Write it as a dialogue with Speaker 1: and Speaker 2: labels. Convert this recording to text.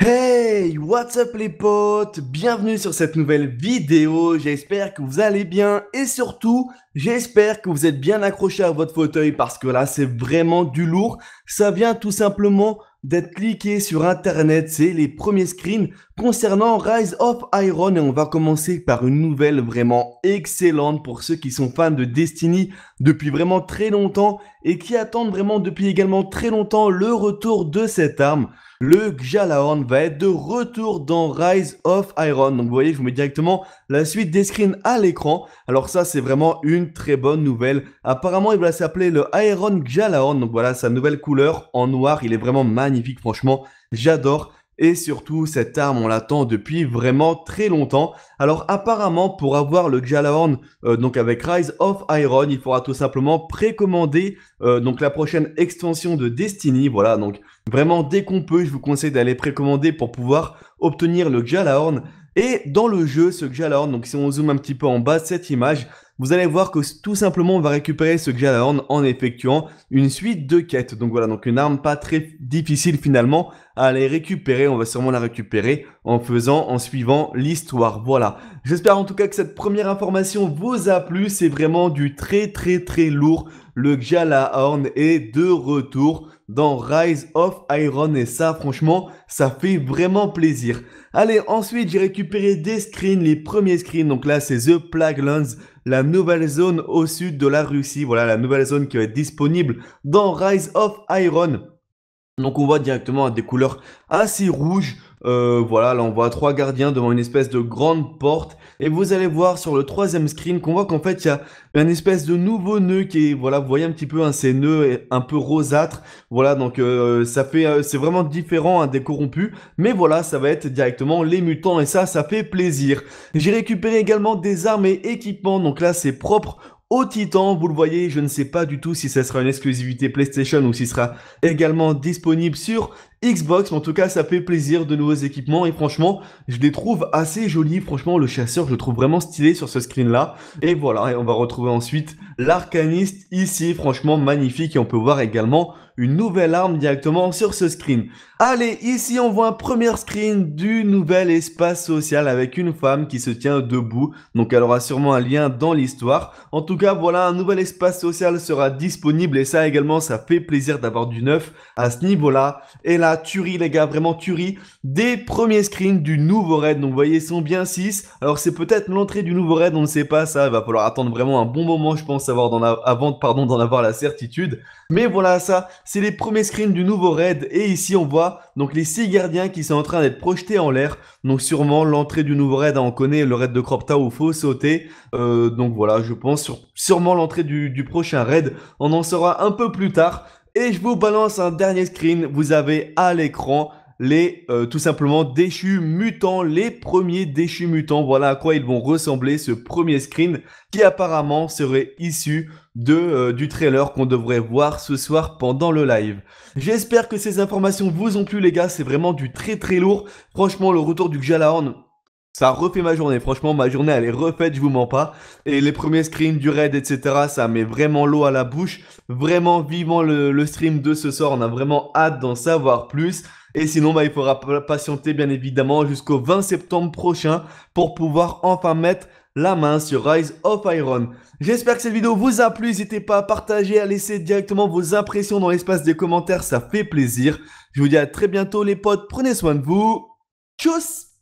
Speaker 1: Hey, what's up les potes Bienvenue sur cette nouvelle vidéo, j'espère que vous allez bien et surtout, j'espère que vous êtes bien accrochés à votre fauteuil parce que là, c'est vraiment du lourd. Ça vient tout simplement d'être cliqué sur Internet. C'est les premiers screens concernant Rise of Iron et on va commencer par une nouvelle vraiment excellente pour ceux qui sont fans de Destiny depuis vraiment très longtemps et qui attendent vraiment depuis également très longtemps le retour de cette arme. Le Gjallarhorn va être de retour dans Rise of Iron. Donc vous voyez, je vous mets directement la suite des screens à l'écran. Alors ça, c'est vraiment une très bonne nouvelle. Apparemment, il va s'appeler le Iron Gjallarhorn Donc voilà, sa nouvelle couleur en noir. Il est vraiment magnifique magnifique, franchement, j'adore. Et surtout, cette arme, on l'attend depuis vraiment très longtemps. Alors apparemment, pour avoir le Jalahorn, euh, donc avec Rise of Iron, il faudra tout simplement précommander euh, donc la prochaine extension de Destiny. Voilà, donc vraiment dès qu'on peut, je vous conseille d'aller précommander pour pouvoir obtenir le Jalahorn. Et dans le jeu, ce Jalahorn, donc si on zoome un petit peu en bas de cette image, vous allez voir que tout simplement on va récupérer ce que en effectuant une suite de quêtes. Donc voilà, donc une arme pas très difficile finalement à aller récupérer. On va sûrement la récupérer en faisant, en suivant l'histoire. Voilà. J'espère en tout cas que cette première information vous a plu. C'est vraiment du très très très lourd. Le Jalahorn est de retour dans Rise of Iron et ça franchement ça fait vraiment plaisir. Allez ensuite j'ai récupéré des screens, les premiers screens donc là c'est The Plague la nouvelle zone au sud de la Russie. Voilà la nouvelle zone qui va être disponible dans Rise of Iron. Donc on voit directement des couleurs assez rouges, euh, voilà, là on voit trois gardiens devant une espèce de grande porte. Et vous allez voir sur le troisième screen qu'on voit qu'en fait il y a un espèce de nouveau nœud qui est, voilà, vous voyez un petit peu, hein, ces nœuds un peu rosâtres Voilà, donc euh, ça fait, euh, c'est vraiment différent hein, des corrompus. Mais voilà, ça va être directement les mutants et ça, ça fait plaisir. J'ai récupéré également des armes et équipements. Donc là, c'est propre au Titan, vous le voyez, je ne sais pas du tout si ça sera une exclusivité PlayStation ou si sera également disponible sur Xbox, mais en tout cas, ça fait plaisir de nouveaux équipements et franchement, je les trouve assez jolis. Franchement, le chasseur, je le trouve vraiment stylé sur ce screen là. Et voilà, et on va retrouver ensuite l'arcaniste ici, franchement magnifique. Et on peut voir également une nouvelle arme directement sur ce screen. Allez, ici on voit un premier screen du nouvel espace social avec une femme qui se tient debout. Donc elle aura sûrement un lien dans l'histoire. En tout cas, voilà, un nouvel espace social sera disponible et ça également, ça fait plaisir d'avoir du neuf à ce niveau-là. Et là, tuerie les gars, vraiment tuerie. Des premiers screens du nouveau raid, donc vous voyez, ils sont bien 6. Alors c'est peut-être l'entrée du nouveau raid, on ne sait pas, ça va falloir attendre vraiment un bon moment, je pense, avoir avant pardon, d'en avoir la certitude. Mais voilà, ça, c'est les premiers screens du nouveau raid. Et ici, on voit donc les 6 gardiens qui sont en train d'être projetés en l'air. Donc sûrement l'entrée du nouveau raid, hein, on connaît le raid de Cropta ou où faut sauter. Euh, donc voilà, je pense sur... sûrement l'entrée du prochain raid. On en saura un peu plus tard. Et je vous balance un dernier screen. Vous avez à l'écran les euh, tout simplement déchus mutants, les premiers déchus mutants. Voilà à quoi ils vont ressembler ce premier screen qui apparemment serait issu de, euh, du trailer qu'on devrait voir ce soir pendant le live. J'espère que ces informations vous ont plu les gars, c'est vraiment du très très lourd. Franchement le retour du Gjalahorn ça refait ma journée. Franchement, ma journée, elle est refaite, je vous mens pas. Et les premiers screens du raid, etc., ça met vraiment l'eau à la bouche. Vraiment vivant le, stream de ce soir. On a vraiment hâte d'en savoir plus. Et sinon, bah, il faudra patienter, bien évidemment, jusqu'au 20 septembre prochain pour pouvoir enfin mettre la main sur Rise of Iron. J'espère que cette vidéo vous a plu. N'hésitez pas à partager, à laisser directement vos impressions dans l'espace des commentaires. Ça fait plaisir. Je vous dis à très bientôt, les potes. Prenez soin de vous. Tchuss!